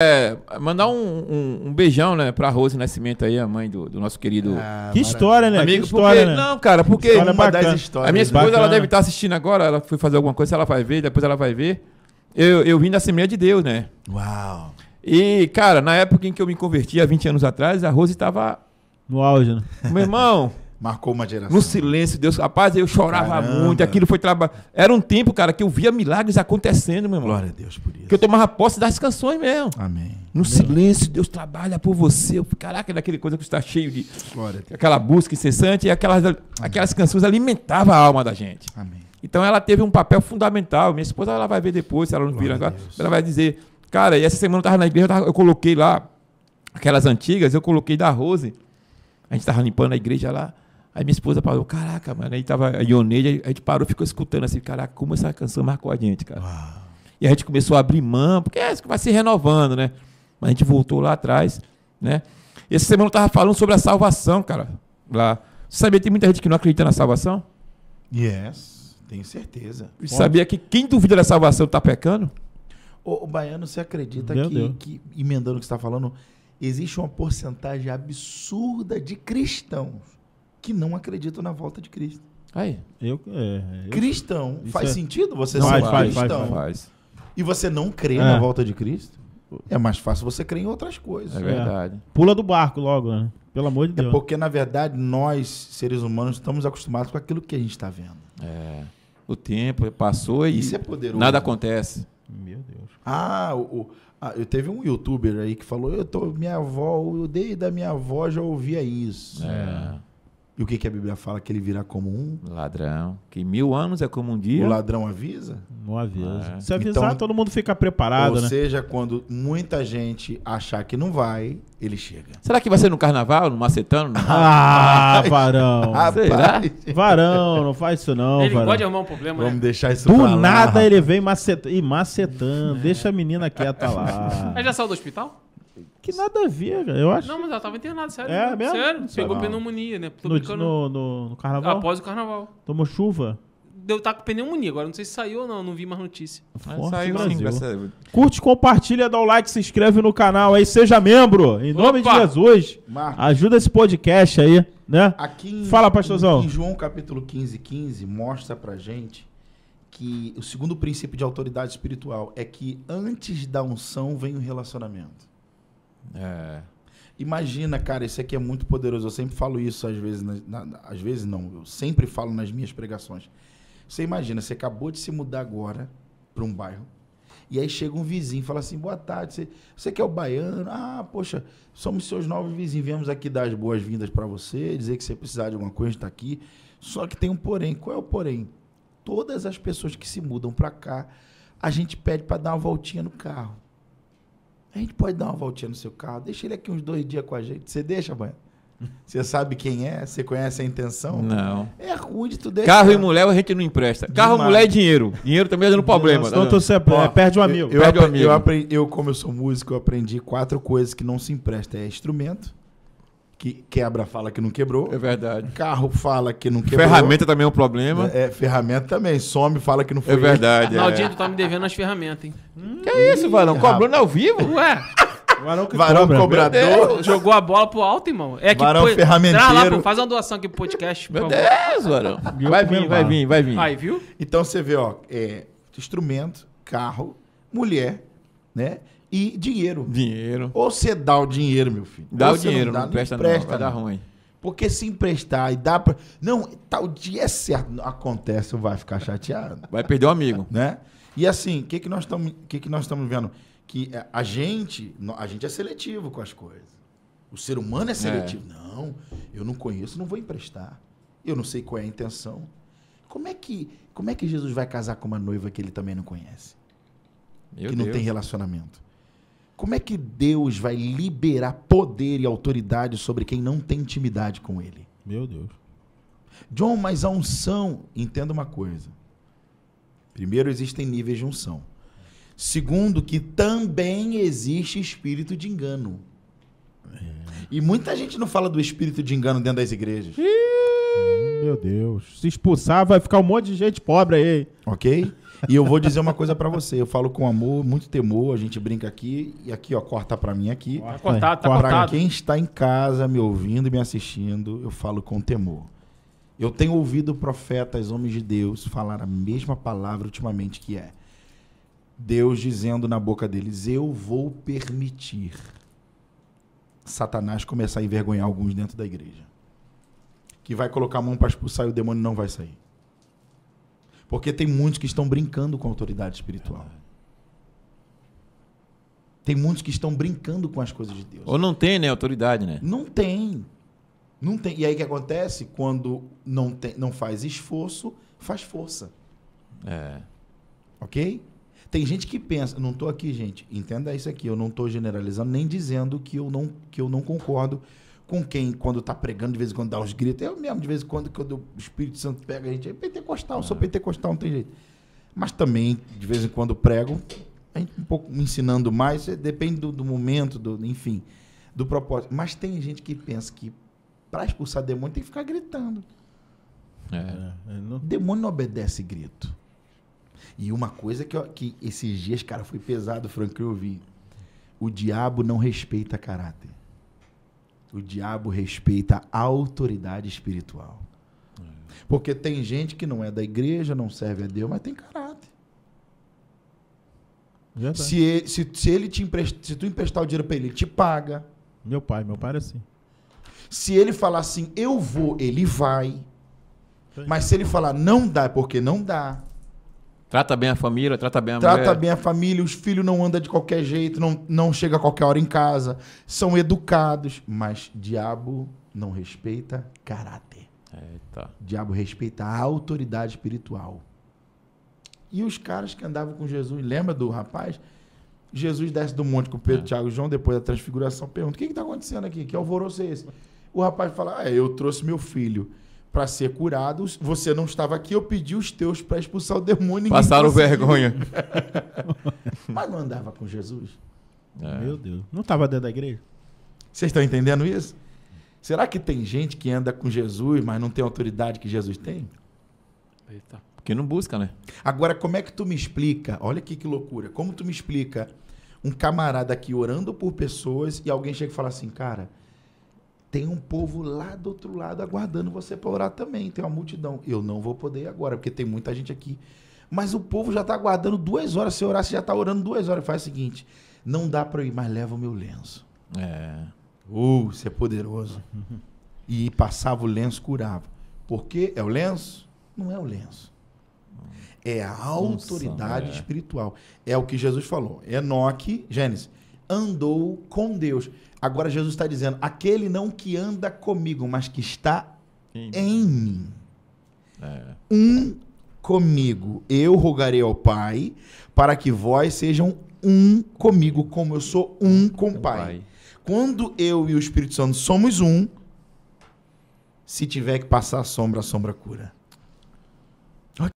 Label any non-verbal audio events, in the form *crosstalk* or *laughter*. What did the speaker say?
É, mandar um, um, um, beijão, né, pra Rose Nascimento aí, a mãe do, do nosso querido. Ah, que história, né? Amigo, que história, porque, né? Não, cara, porque. História uma bacana. das histórias. A minha esposa, ela deve estar tá assistindo agora, ela foi fazer alguma coisa, ela vai ver, depois ela vai ver. Eu, eu vim da Assembleia de Deus, né? Uau! E, cara, na época em que eu me converti, há 20 anos atrás, a Rose estava. No auge, né? Meu irmão. *laughs* Marcou uma geração. No silêncio, Deus. Rapaz, eu chorava Caramba. muito. Aquilo foi trabalho. Era um tempo, cara, que eu via milagres acontecendo, meu irmão. Glória a Deus por isso. Que eu tomava posse das canções mesmo. Amém. No Amém. silêncio, Deus trabalha por você. Caraca, é daquela coisa que está cheio de. Glória Aquela busca incessante e aquelas, aquelas canções alimentavam a alma da gente. Amém. Então ela teve um papel fundamental. Minha esposa ela vai ver depois, se ela não vira agora. Ela vai dizer, cara, e essa semana eu estava na igreja, eu, tava, eu coloquei lá aquelas antigas, eu coloquei da Rose. A gente estava limpando a igreja lá. Aí minha esposa parou, caraca, mano, aí tava a a gente parou, ficou escutando assim, caraca, como essa canção marcou a gente, cara. Uau. E a gente começou a abrir mão, porque é, vai se renovando, né? Mas a gente voltou lá atrás, né? E essa semana eu tava falando sobre a salvação, cara. Lá. Você sabia que tem muita gente que não acredita na salvação? Yes, tenho certeza. E sabia que quem duvida da salvação está pecando? O, o, Baiano, você acredita que, que, emendando o que você está falando, existe uma porcentagem absurda de cristãos que não acreditam na volta de Cristo. Aí, eu, é, eu é cristão faz é... sentido você não, ser faz, cristão? Faz, faz, e você não crê é. na volta de Cristo? É mais fácil você crer em outras coisas. É verdade. É. Pula do barco logo, né? Pelo amor de é Deus. É porque, na verdade, nós, seres humanos, estamos acostumados com aquilo que a gente está vendo. É. O tempo passou e Isso é poderoso. nada acontece. Meu Deus. Ah, o, o ah, eu teve um youtuber aí que falou, eu tô, minha avó, eu dei da minha avó já ouvia isso. É. E o que, que, a Bíblia fala que ele virá como um? Ladrão. Que mil anos é como um dia. O ladrão avisa? Não avisa. É. Se avisar, então, todo mundo fica preparado, ou né? seja, quando muita gente achar que não vai, ele chega. Será que vai ser no carnaval, no macetano? *laughs* Ah, varão. Será? Varão, não faz isso não, Ele varão. pode arrumar um problema, Vamos né? deixar isso Do nada lá. ele vem macetando. E macetando. Deixa a menina quieta lá. Ele é, já saiu do hospital? Que nada a ver, eu acho. Não, mas ela tava internada, sério. É mesmo? Sério, tá pegou Não. pneumonia, né? No, no, no, no carnaval? Após o carnaval. Tomou chuva? Deu, tá com pneumonia, agora não sei se saiu ou não, não vi mais notícia. Saiu sim, Curte, compartilha, dá o like, se inscreve no canal aí, seja membro, em nome de Jesus. Marco, Ajuda esse podcast aí, né? aqui em, Fala, pastorzão. em João capítulo 15, 15, mostra pra gente que o segundo princípio de autoridade espiritual é que antes da unção vem o relacionamento. É. Imagina, cara, isso aqui é muito poderoso. Eu sempre falo isso às vezes, na, na, às vezes não, eu sempre falo nas minhas pregações. Você imagina, você acabou de se mudar agora para um bairro, e aí chega um vizinho e fala assim: boa tarde, você, você que é o baiano? Ah, poxa, somos seus novos vizinhos, viemos aqui dar as boas-vindas para você, dizer que você precisar de alguma coisa, está aqui. Só que tem um porém. Qual é o porém? Todas as pessoas que se mudam para cá, a gente pede para dar uma voltinha no carro. A gente pode dar uma voltinha no seu carro, deixa ele aqui uns dois dias com a gente. Você deixa, banha? Você sabe quem é? Você conhece a intenção? Não. É ruim de tu deixar. Carro e mulher a gente não empresta. Carro, mulher e é dinheiro. Dinheiro também é dando problema. Nossa, tá então você é, perde um amigo. Eu, eu, perde um amigo. Eu, aprendi, eu, como eu sou músico, eu aprendi quatro coisas que não se empresta. É instrumento, que quebra fala que não quebrou. É verdade. Carro fala que não quebrou. Ferramenta também é um problema. É, é ferramenta também. Some fala que não foi. É verdade. Naldinho, é. tu tá me devendo as ferramentas, hein? Hum, que é isso, Varão? Cobrando ao vivo? Ué. *laughs* Varão, que Varão cobra. cobrador. Jogou a bola pro alto, irmão. É que Varão pô, ferramenteiro. Lá, pô, faz uma doação aqui pro podcast. Meu Deus, Varão. Vai é vir, vai vir, vai vir. Aí, viu? Então você vê, ó, é, instrumento, carro, mulher, né? E dinheiro. Dinheiro. Ou você dá o dinheiro, meu filho. Dá o dinheiro, não, dá, não, presta, empresta, não. Vai dar ruim. Porque se emprestar e dá pra. Não, tal dia é certo. Acontece, vai ficar chateado. Vai perder o amigo. Né? E assim, o que, que nós estamos que que nós vendo? Que eh, a gente, a gente é seletivo com as coisas. O ser humano é, é. seletivo. É. Não, eu não conheço, não vou emprestar. Eu não sei qual é a intenção. Como é que, como é que Jesus vai casar com uma noiva que ele também não conhece? Meu que Deus. não tem relacionamento. Como é que Deus vai liberar poder e autoridade sobre quem não tem intimidade com Ele? Meu Deus. John, mas a unção, entenda uma coisa. Primeiro, existem níveis de unção. Segundo, que também existe espírito de engano. É. E muita gente não fala do espírito de engano dentro das igrejas. Ih! Meu Deus. Se expulsar, vai ficar um monte de gente pobre aí. Ok? E eu vou dizer uma coisa para você. Eu falo com amor, muito temor. A gente brinca aqui e aqui, ó, corta para mim aqui. Corta, tá cortar, tá pra quem está em casa me ouvindo e me assistindo, eu falo com temor. Eu tenho ouvido profetas, homens de Deus, falar a mesma palavra ultimamente que é Deus dizendo na boca deles: Eu vou permitir Satanás começar a envergonhar alguns dentro da igreja. Que vai colocar a mão para expulsar e o demônio não vai sair. Porque tem muitos que estão brincando com a autoridade espiritual. Tem muitos que estão brincando com as coisas de Deus. Ou não tem, né, autoridade, né? Não tem. Não tem. E aí o que acontece? Quando não, tem, não faz esforço, faz força. É. Ok? Tem gente que pensa, não estou aqui, gente, entenda isso aqui, eu não estou generalizando nem dizendo que eu não, que eu não concordo com quem, quando tá pregando, de vez em quando dá uns gritos. Eu mesmo, de vez em quando, quando o Espírito Santo pega a gente, é pentecostal, é. sou pentecostal, não tem jeito. Mas também, de vez em quando, prego, a gente um pouco me ensinando mais, é, depende do, do momento, do, enfim, do propósito. Mas tem gente que pensa que para expulsar demônio tem que ficar gritando. É. é demônio não obedece grito. E uma coisa que, que esses dias, cara, foi pesado, Frank, que eu vi. O diabo não respeita caráter. O diabo respeita a autoridade espiritual. Porque tem gente que não é da igreja, não serve a Deus, mas tem caráter. Tá. Se, ele, se, se, ele te empresta, se tu emprestar o dinheiro para ele, ele te paga. Meu pai, meu pai é assim. Se ele falar assim, eu vou, ele vai. Mas se ele falar não dá, é porque não dá. Trata bem a família, trata bem a trata mulher. Trata bem a família, os filhos não andam de qualquer jeito, não, não chega a qualquer hora em casa, são educados, mas diabo não respeita caráter. Eita. Diabo respeita a autoridade espiritual. E os caras que andavam com Jesus, lembra do rapaz? Jesus desce do monte com Pedro, é. Tiago e João, depois da transfiguração, pergunta: o que está acontecendo aqui? Que alvoroço é esse? O rapaz fala: ah, eu trouxe meu filho para ser curados. Você não estava aqui, eu pedi os teus para expulsar o demônio. Passaram vergonha. *laughs* Mas não andava com Jesus. É. Meu Deus. Não estava dentro da igreja? Vocês estão entendendo isso? Será que tem gente que anda com Jesus, mas não tem a autoridade que Jesus tem? Eita. Porque não busca, né? Agora, como é que tu me explica? Olha aqui que loucura. Como tu me explica um camarada aqui orando por pessoas e alguém chega e fala assim, cara, tem um povo lá do outro lado aguardando você para orar também. Tem uma multidão. Eu não vou poder ir agora, porque tem muita gente aqui. Mas o povo já está aguardando duas horas. Se orar, você já está orando duas horas. Faz o seguinte: não dá para ir, mas leva o meu lenço. É. Uh, você é poderoso. e passava o lenço, curava. Por quê? É o lenço? Não é o lenço. É a autoridade Nossa, é. espiritual. É o que Jesus falou. Enoque, Gênesis andou com Deus. Agora Jesus está dizendo: aquele não que anda comigo, mas que está em mim. É. Um comigo. Eu rogarei ao Pai para que vós sejam um comigo, como eu sou um com o Pai. Pai. Quando eu e o Espírito Santo somos um, se tiver que passar a sombra, a sombra cura.